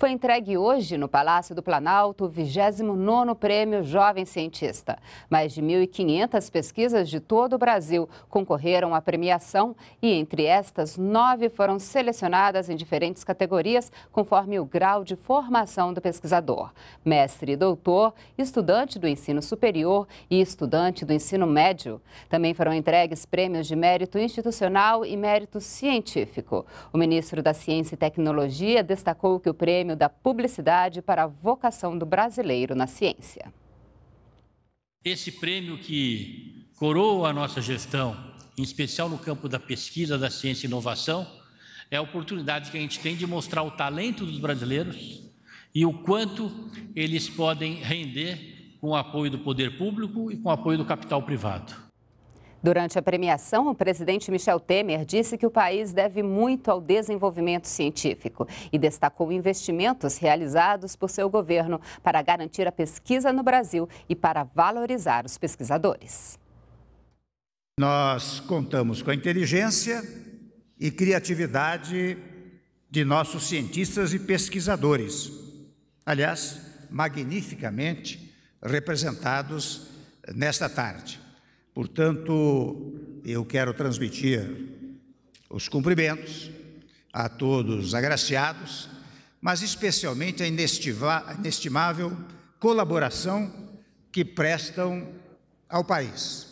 foi entregue hoje no Palácio do Planalto o 29º Prêmio Jovem Cientista. Mais de 1.500 pesquisas de todo o Brasil concorreram à premiação e entre estas, nove foram selecionadas em diferentes categorias conforme o grau de formação do pesquisador. Mestre e doutor, estudante do ensino superior e estudante do ensino médio. Também foram entregues prêmios de mérito institucional e mérito científico. O ministro da Ciência e Tecnologia destacou que o prêmio Prêmio da Publicidade para a vocação do brasileiro na ciência. Esse prêmio que coroa a nossa gestão, em especial no campo da pesquisa, da ciência e inovação, é a oportunidade que a gente tem de mostrar o talento dos brasileiros e o quanto eles podem render com o apoio do poder público e com o apoio do capital privado. Durante a premiação, o presidente Michel Temer disse que o país deve muito ao desenvolvimento científico e destacou investimentos realizados por seu governo para garantir a pesquisa no Brasil e para valorizar os pesquisadores. Nós contamos com a inteligência e criatividade de nossos cientistas e pesquisadores. Aliás, magnificamente representados nesta tarde. Portanto, eu quero transmitir os cumprimentos a todos os agraciados, mas especialmente a inestimável colaboração que prestam ao país.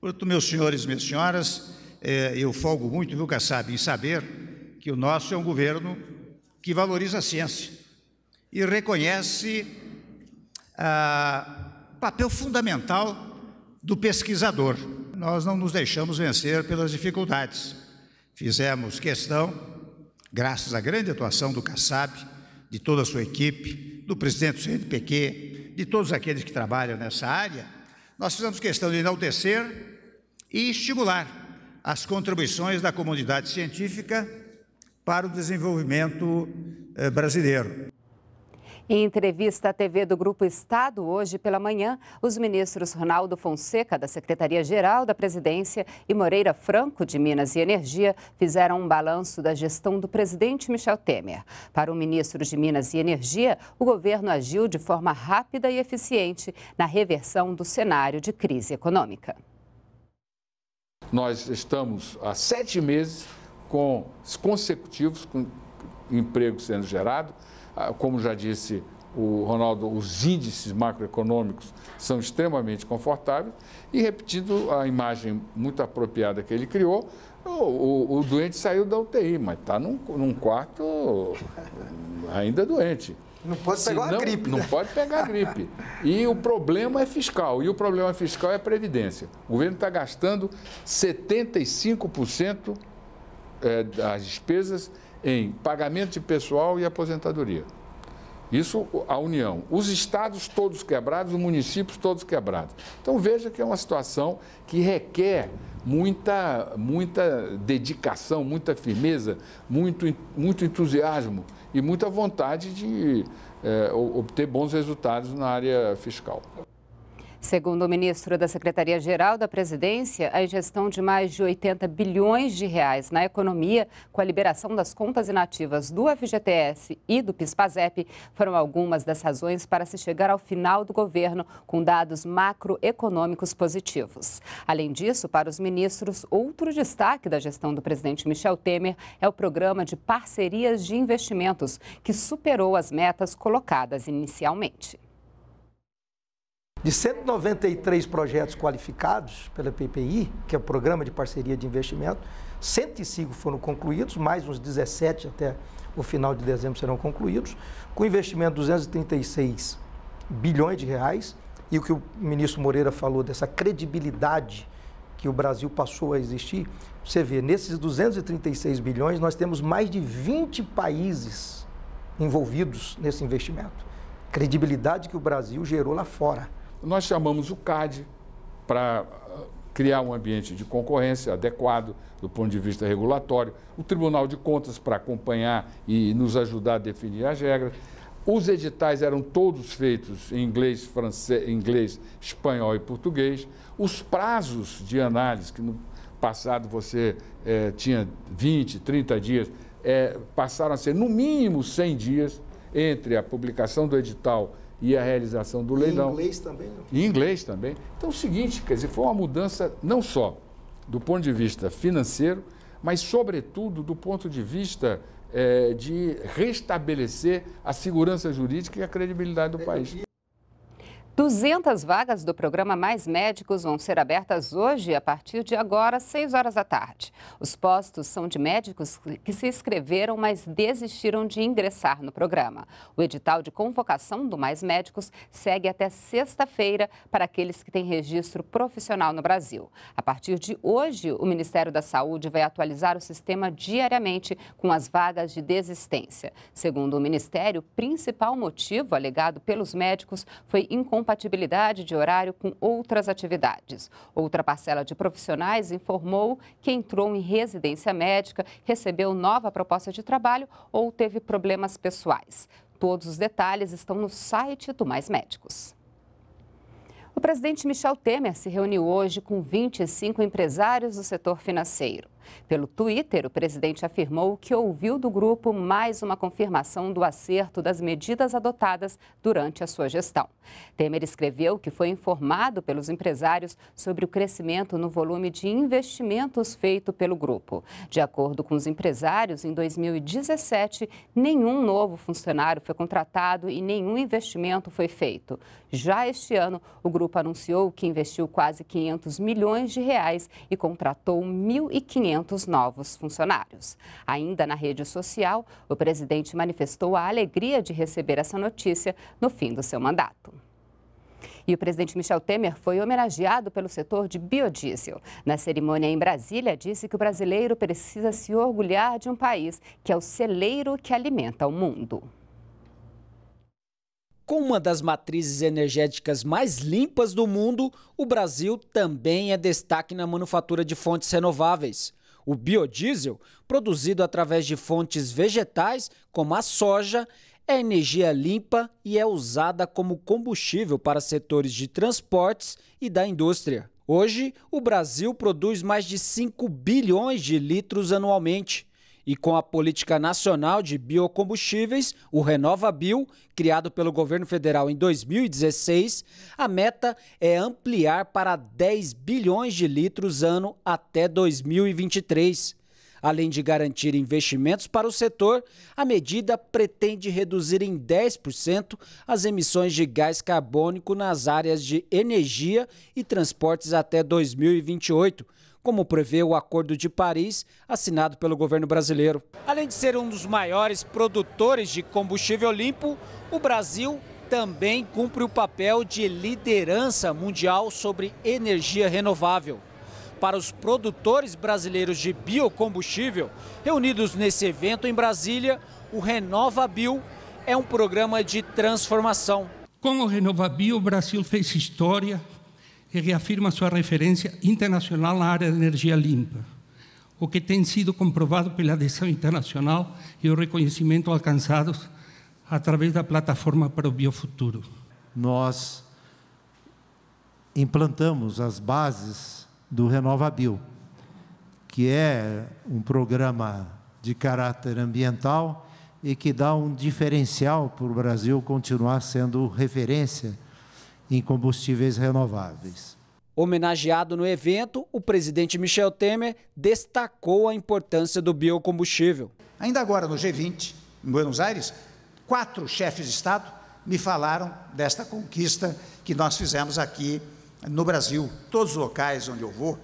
Portanto, meus senhores, minhas senhoras, é, eu folgo muito, viu, Kassab, em saber que o nosso é um governo que valoriza a ciência e reconhece o ah, papel fundamental do pesquisador. Nós não nos deixamos vencer pelas dificuldades. Fizemos questão, graças à grande atuação do Kassab, de toda a sua equipe, do presidente do CNPq, de todos aqueles que trabalham nessa área, nós fizemos questão de enaltecer e estimular as contribuições da comunidade científica para o desenvolvimento eh, brasileiro. Em entrevista à TV do Grupo Estado, hoje pela manhã, os ministros Ronaldo Fonseca, da Secretaria-Geral da Presidência, e Moreira Franco, de Minas e Energia, fizeram um balanço da gestão do presidente Michel Temer. Para o ministro de Minas e Energia, o governo agiu de forma rápida e eficiente na reversão do cenário de crise econômica. Nós estamos há sete meses com consecutivos com emprego sendo gerado ah, como já disse o Ronaldo, os índices macroeconômicos são extremamente confortáveis e, repetindo a imagem muito apropriada que ele criou, o, o, o doente saiu da UTI, mas está num, num quarto ainda doente. Não pode pegar não, uma gripe. Não né? pode pegar gripe. E o problema é fiscal. E o problema fiscal é a Previdência. O governo está gastando 75% eh, das despesas em pagamento de pessoal e aposentadoria. Isso a União. Os estados todos quebrados, os municípios todos quebrados. Então veja que é uma situação que requer muita, muita dedicação, muita firmeza, muito, muito entusiasmo e muita vontade de é, obter bons resultados na área fiscal. Segundo o ministro da Secretaria-Geral da Presidência, a ingestão de mais de 80 bilhões de reais na economia com a liberação das contas inativas do FGTS e do PIS/PASEP foram algumas das razões para se chegar ao final do governo com dados macroeconômicos positivos. Além disso, para os ministros, outro destaque da gestão do presidente Michel Temer é o programa de parcerias de investimentos, que superou as metas colocadas inicialmente. De 193 projetos qualificados pela PPI, que é o Programa de Parceria de Investimento, 105 foram concluídos, mais uns 17 até o final de dezembro serão concluídos, com investimento de 236 bilhões de reais. E o que o ministro Moreira falou dessa credibilidade que o Brasil passou a existir, você vê, nesses 236 bilhões, nós temos mais de 20 países envolvidos nesse investimento. Credibilidade que o Brasil gerou lá fora. Nós chamamos o CAD para ah, criar um ambiente de concorrência adequado do ponto de vista regulatório, o Tribunal de Contas para acompanhar e nos ajudar a definir as regras. Os editais eram todos feitos em inglês, francês, inglês espanhol e português. Os prazos de análise, que no passado você é, tinha 20, 30 dias, é, passaram a ser no mínimo 100 dias entre a publicação do edital e a realização do e leilão. Em inglês também? Não? Em inglês também. Então, é o seguinte, quer dizer, foi uma mudança não só do ponto de vista financeiro, mas, sobretudo, do ponto de vista é, de restabelecer a segurança jurídica e a credibilidade do é, país. 200 vagas do programa Mais Médicos vão ser abertas hoje, a partir de agora, 6 horas da tarde. Os postos são de médicos que se inscreveram, mas desistiram de ingressar no programa. O edital de convocação do Mais Médicos segue até sexta-feira para aqueles que têm registro profissional no Brasil. A partir de hoje, o Ministério da Saúde vai atualizar o sistema diariamente com as vagas de desistência. Segundo o Ministério, o principal motivo alegado pelos médicos foi incompetência incompatibilidade de horário com outras atividades. Outra parcela de profissionais informou que entrou em residência médica, recebeu nova proposta de trabalho ou teve problemas pessoais. Todos os detalhes estão no site do Mais Médicos. O presidente Michel Temer se reuniu hoje com 25 empresários do setor financeiro. Pelo Twitter, o presidente afirmou que ouviu do grupo mais uma confirmação do acerto das medidas adotadas durante a sua gestão. Temer escreveu que foi informado pelos empresários sobre o crescimento no volume de investimentos feito pelo grupo. De acordo com os empresários, em 2017, nenhum novo funcionário foi contratado e nenhum investimento foi feito. Já este ano, o grupo anunciou que investiu quase 500 milhões de reais e contratou 1.500 500 novos funcionários. Ainda na rede social, o presidente manifestou a alegria de receber essa notícia no fim do seu mandato. E o presidente Michel Temer foi homenageado pelo setor de biodiesel. Na cerimônia em Brasília, disse que o brasileiro precisa se orgulhar de um país que é o celeiro que alimenta o mundo. Com uma das matrizes energéticas mais limpas do mundo, o Brasil também é destaque na manufatura de fontes renováveis. O biodiesel, produzido através de fontes vegetais, como a soja, é energia limpa e é usada como combustível para setores de transportes e da indústria. Hoje, o Brasil produz mais de 5 bilhões de litros anualmente. E com a política nacional de biocombustíveis, o RenovaBio, criado pelo governo federal em 2016, a meta é ampliar para 10 bilhões de litros ano até 2023. Além de garantir investimentos para o setor, a medida pretende reduzir em 10% as emissões de gás carbônico nas áreas de energia e transportes até 2028, como prevê o Acordo de Paris, assinado pelo governo brasileiro. Além de ser um dos maiores produtores de combustível limpo, o Brasil também cumpre o papel de liderança mundial sobre energia renovável. Para os produtores brasileiros de biocombustível, reunidos nesse evento em Brasília, o RenovaBio é um programa de transformação. Com o RenovaBio, o Brasil fez história e reafirma sua referência internacional na área de energia limpa, o que tem sido comprovado pela adesão internacional e o reconhecimento alcançados através da plataforma para o biofuturo. Nós implantamos as bases do RenovaBio, que é um programa de caráter ambiental e que dá um diferencial para o Brasil continuar sendo referência em combustíveis renováveis. Homenageado no evento, o presidente Michel Temer destacou a importância do biocombustível. Ainda agora, no G20, em Buenos Aires, quatro chefes de Estado me falaram desta conquista que nós fizemos aqui no Brasil. Todos os locais onde eu vou,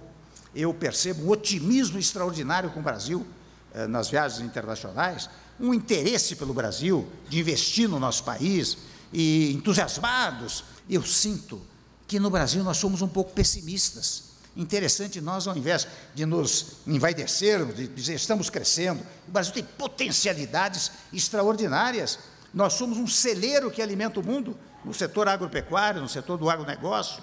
eu percebo um otimismo extraordinário com o Brasil eh, nas viagens internacionais, um interesse pelo Brasil de investir no nosso país, e entusiasmados. Eu sinto que no Brasil nós somos um pouco pessimistas. Interessante, nós, ao invés de nos envaidecermos, de dizer estamos crescendo, o Brasil tem potencialidades extraordinárias. Nós somos um celeiro que alimenta o mundo no setor agropecuário, no setor do agronegócio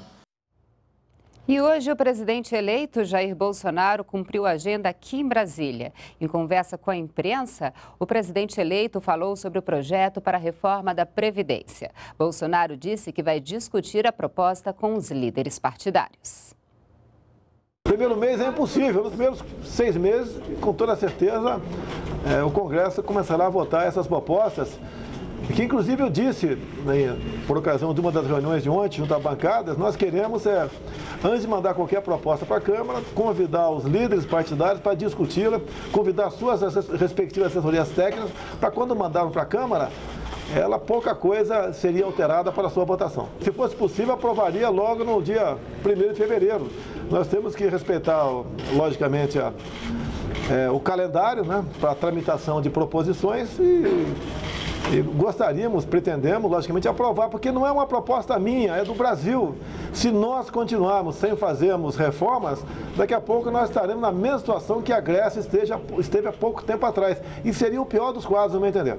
e hoje o presidente eleito Jair Bolsonaro cumpriu a agenda aqui em Brasília. Em conversa com a imprensa, o presidente eleito falou sobre o projeto para a reforma da Previdência. Bolsonaro disse que vai discutir a proposta com os líderes partidários. Primeiro mês é impossível, nos primeiros seis meses, com toda certeza, é, o Congresso começará a votar essas propostas que inclusive eu disse, né, por ocasião de uma das reuniões de ontem, junto à bancada nós queremos, é, antes de mandar qualquer proposta para a Câmara, convidar os líderes partidários para discuti-la, convidar suas respectivas assessorias técnicas, para quando mandaram para a Câmara, ela pouca coisa seria alterada para sua votação. Se fosse possível, aprovaria logo no dia 1 de fevereiro. Nós temos que respeitar, logicamente, a, é, o calendário né, para tramitação de proposições e e gostaríamos, pretendemos, logicamente, aprovar, porque não é uma proposta minha, é do Brasil. Se nós continuarmos sem fazermos reformas, daqui a pouco nós estaremos na mesma situação que a Grécia esteja, esteve há pouco tempo atrás. E seria o pior dos quadros, no meu entender.